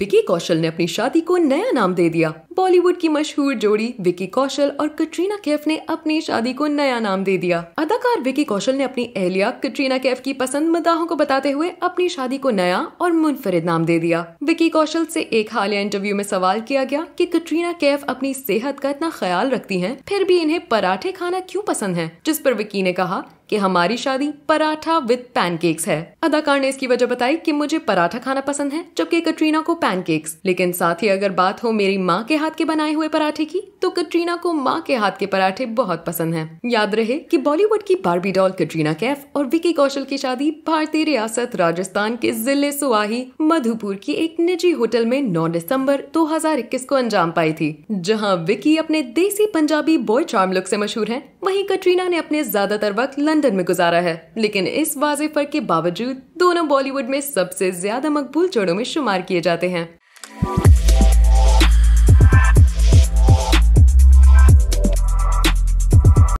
विकी कौशल ने अपनी शादी को नया नाम दे दिया बॉलीवुड की मशहूर जोड़ी विकी कौशल और कटरीना कैफ ने अपनी शादी को नया नाम दे दिया अदाकार विकी कौशल ने अपनी एहलिया कटरीना कैफ की पसंद मदाहों को बताते हुए अपनी शादी को नया और मुनफरद नाम दे दिया विकी कौशल से एक हालिया इंटरव्यू में सवाल किया गया कि कटरीना कैफ अपनी सेहत का इतना ख्याल रखती हैं, फिर भी इन्हें पराठे खाना क्यों पसंद है जिस पर विकी ने कहा कि हमारी शादी पराठा विद पैनकेक्स है अदाकार ने इसकी वजह बताई कि मुझे पराठा खाना पसंद है जबकि कटरीना को पैनकेक्स लेकिन साथ ही अगर बात हो मेरी माँ के हाथ हाथ के बनाए हुए पराठे की तो कटरीना को माँ के हाथ के पराठे बहुत पसंद हैं। याद रहे कि बॉलीवुड की बारबी डॉल कटरीना कैफ और विकी कौशल की शादी भारतीय रियासत राजस्थान के जिले सुवाही मधुपुर की एक निजी होटल में 9 दिसंबर 2021 को अंजाम पाई थी जहाँ विकी अपने देसी पंजाबी बॉय चार्म लुक से मशहूर है वही कटरीना ने अपने ज्यादातर वक्त लंदन में गुजारा है लेकिन इस वाजे फर्क के बावजूद दोनों बॉलीवुड में सबसे ज्यादा मकबूल जोड़ों में शुमार किए जाते हैं